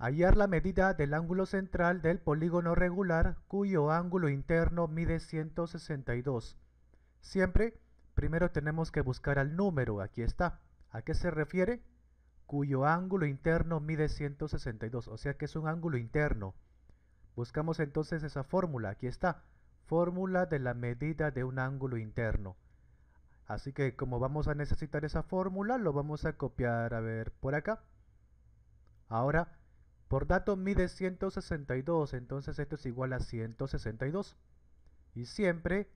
Hallar la medida del ángulo central del polígono regular cuyo ángulo interno mide 162. Siempre, primero tenemos que buscar al número, aquí está. ¿A qué se refiere? Cuyo ángulo interno mide 162, o sea que es un ángulo interno. Buscamos entonces esa fórmula, aquí está. Fórmula de la medida de un ángulo interno. Así que como vamos a necesitar esa fórmula, lo vamos a copiar, a ver, por acá. Ahora por dato mide 162, entonces esto es igual a 162. Y siempre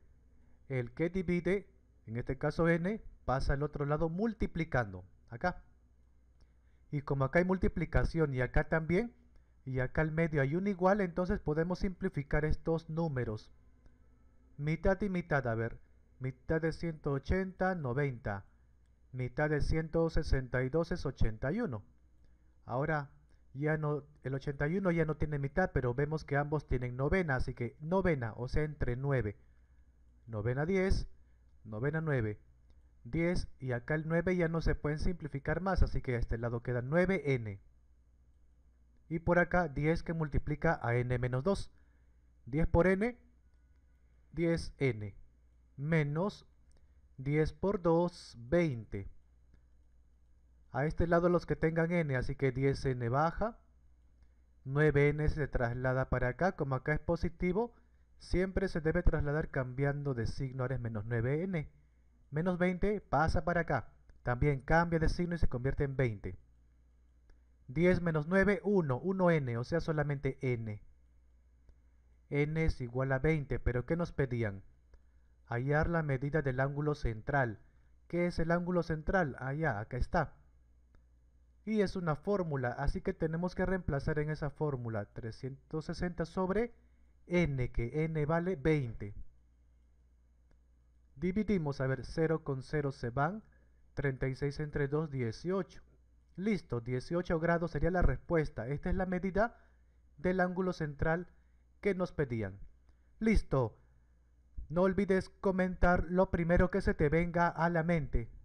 el que divide, en este caso n, pasa al otro lado multiplicando, acá. Y como acá hay multiplicación y acá también, y acá al medio hay un igual, entonces podemos simplificar estos números. Mitad y mitad, a ver, mitad de 180, 90. Mitad de 162 es 81. Ahora, ya no, el 81 ya no tiene mitad, pero vemos que ambos tienen novena, así que novena, o sea, entre 9. Novena 10, novena 9, 10, y acá el 9 ya no se pueden simplificar más, así que a este lado queda 9n. Y por acá 10 que multiplica a n menos 2. 10 por n, 10n, menos 10 por 2, 20. A este lado los que tengan n, así que 10n baja. 9n se traslada para acá, como acá es positivo, siempre se debe trasladar cambiando de signo, ahora es menos 9n. Menos 20 pasa para acá, también cambia de signo y se convierte en 20. 10 menos 9, 1, 1n, o sea solamente n. n es igual a 20, pero ¿qué nos pedían? Hallar la medida del ángulo central. ¿Qué es el ángulo central? Allá, ah, acá está y es una fórmula, así que tenemos que reemplazar en esa fórmula 360 sobre n, que n vale 20. Dividimos, a ver, 0 con 0 se van, 36 entre 2, 18. Listo, 18 grados sería la respuesta. Esta es la medida del ángulo central que nos pedían. Listo. No olvides comentar lo primero que se te venga a la mente.